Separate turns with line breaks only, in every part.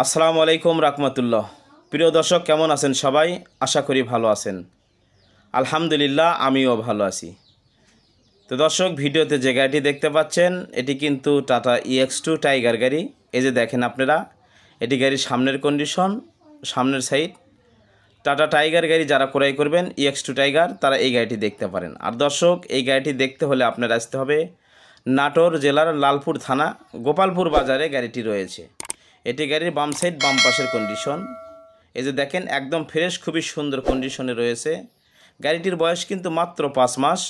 আসসালামু আলাইকুম রাকমাতুল্লাহ প্রিয় দর্শক কেমন আছেন সবাই আশা করি ভালো আছেন আলহামদুলিল্লাহ আমিও ভালো আছি তো দর্শক ভিডিওতে যে গাড়িটি দেখতে পাচ্ছেন এটি কিন্তু টাটা ইএক্স টু টাইগার গাড়ি এই যে দেখেন আপনারা এটি গাড়ির সামনের কন্ডিশন সামনের সাইড টাটা টাইগার গাড়ি যারা ক্রয় করবেন ইএক্স টু টাইগার তারা এই গাড়িটি দেখতে পারেন আর দর্শক এই গাড়িটি দেখতে হলে আপনার আসতে হবে নাটোর জেলার লালপুর থানা গোপালপুর বাজারে গাড়িটি রয়েছে এটি গাড়ির বাম সাইড বাম পাশের কন্ডিশন এই যে দেখেন একদম ফ্রেশ খুবই সুন্দর কন্ডিশনে রয়েছে গাড়িটির বয়স কিন্তু মাত্র পাঁচ মাস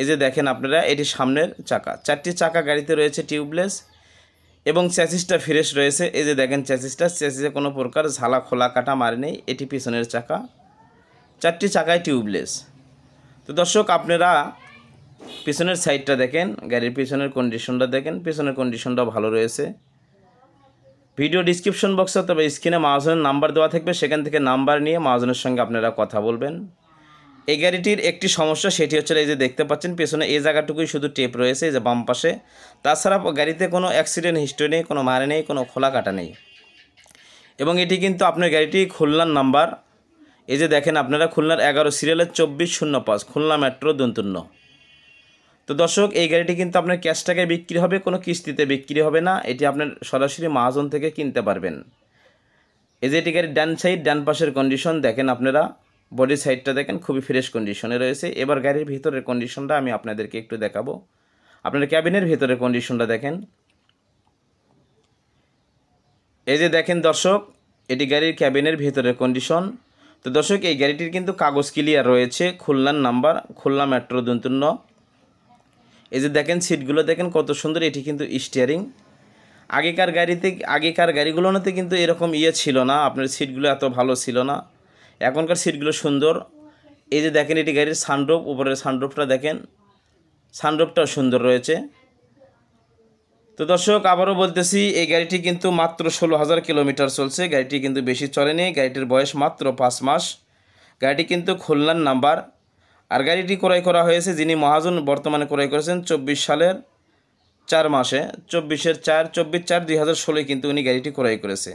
এই যে দেখেন আপনারা এটি সামনের চাকা চারটি চাকা গাড়িতে রয়েছে টিউবলেস এবং চ্যাসিসটা ফ্রেশ রয়েছে এই যে দেখেন চ্যাসিসটা চ্যাসিসে কোনো প্রকার ঝালা খোলা কাটা মারে নেই এটি পিছনের চাকা চারটি চাকায় টিউবলেস তো দর্শক আপনারা পিছনের সাইডটা দেখেন গাড়ির পিছনের কন্ডিশনটা দেখেন পিছনের কন্ডিশনটা ভালো রয়েছে ভিডিও ডিসক্রিপশন বক্স অথবা স্ক্রিনে মাহাজনের নাম্বার দেওয়া থাকবে সেখান থেকে নাম্বার নিয়ে মাহাজনের সঙ্গে আপনারা কথা বলবেন এই গাড়িটির একটি সমস্যা সেটি হচ্ছে এই যে দেখতে পাচ্ছেন পেছনে এই জায়গাটুকুই শুধু টেপ রয়েছে এই যে বাম পাশে তাছাড়া গাড়িতে কোনো অ্যাক্সিডেন্ট হিস্ট্রি নেই কোনো মারে নেই কোনো খোলা কাটা নেই এবং এটি কিন্তু আপনার গাড়িটি খুলনার নাম্বার এই যে দেখেন আপনারা খুলনার এগারো সিরিয়ালের চব্বিশ শূন্য পাঁচ খুলনা মেট্রো দন্তুন্য তো দর্শক এই গাড়িটি কিন্তু আপনার ক্যাশ টাকায় বিক্রি হবে কোনো কিস্তিতে বিক্রি হবে না এটি আপনার সরাসরি মাহাজন থেকে কিনতে পারবেন এই যে এটি গাড়ির ডান সাইড ডান পাশের কন্ডিশন দেখেন আপনারা বডি সাইডটা দেখেন খুবই ফ্রেশ কন্ডিশনে রয়েছে এবার গাড়ির ভিতরের কন্ডিশনটা আমি আপনাদেরকে একটু দেখাবো আপনার ক্যাবিনের ভিতরের কন্ডিশনটা দেখেন এই যে দেখেন দর্শক এটি গাড়ির ক্যাবিনের ভিতরের কন্ডিশন তো দর্শক এই গাড়িটির কিন্তু কাগজ ক্লিয়ার রয়েছে খুলনার নাম্বার খুলনা মেট্রো দুন্তুন্ন এই যে দেখেন সিটগুলো দেখেন কত সুন্দর এটি কিন্তু স্টিয়ারিং আগেকার গাড়িতে আগেকার গাড়িগুলোতে কিন্তু এরকম ইয়ে ছিল না আপনার সিটগুলো এত ভালো ছিল না এখনকার সিটগুলো সুন্দর এই যে দেখেন এটি গাড়ির সানরোপ উপরের সানরোপটা দেখেন সানরোপটাও সুন্দর রয়েছে তো দর্শক আবারও বলতেছি এই গাড়িটি কিন্তু মাত্র ষোলো হাজার কিলোমিটার চলছে গাড়িটি কিন্তু বেশি চলেনি গাড়িটির বয়স মাত্র পাঁচ মাস গাড়িটি কিন্তু খুলনার নাম্বার আর গাড়িটি ক্রয় করা হয়েছে যিনি মহাজন বর্তমানে ক্রয় করেছেন চব্বিশ সালের চার মাসে চব্বিশের চার চব্বিশ চার দুই হাজার ষোলোয় কিন্তু উনি গাড়িটি ক্রয় করেছে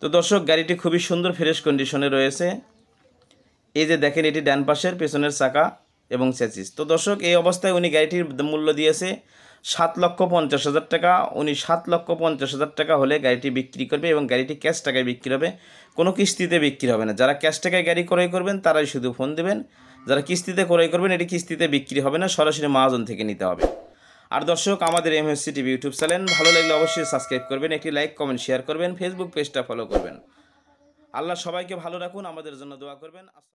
তো দর্শক গাড়িটি খুবই সুন্দর ফ্রেশ কন্ডিশনে রয়েছে এই যে দেখেন এটি ডান পাশের পেছনের চাকা এবং চেচিস তো দর্শক এই অবস্থায় উনি গাড়িটির মূল্য দিয়েছে সাত লক্ষ পঞ্চাশ হাজার টাকা উনি সাত লক্ষ পঞ্চাশ হাজার টাকা হলে গাড়িটি বিক্রি করবে এবং গাড়িটি ক্যাশ টাকায় বিক্রি হবে কোনো কিস্তিতে বিক্রি হবে না যারা ক্যাশ টাকায় গাড়ি ক্রয় করবেন তারাই শুধু ফোন দেবেন যারা কিস্তিতে ক্রয় করবেন এটি কিস্তিতে বিক্রি হবে না সরাসরি মহাজন থেকে নিতে হবে আর দর্শক আমাদের এমএসসি টিভি ইউটিউব চ্যানেল ভালো লাগলে অবশ্যই সাবস্ক্রাইব করবেন একটি লাইক কমেন্ট শেয়ার করবেন ফেসবুক পেজটা ফলো করবেন আল্লাহ সবাইকে ভালো রাখুন আমাদের জন্য দোয়া করবেন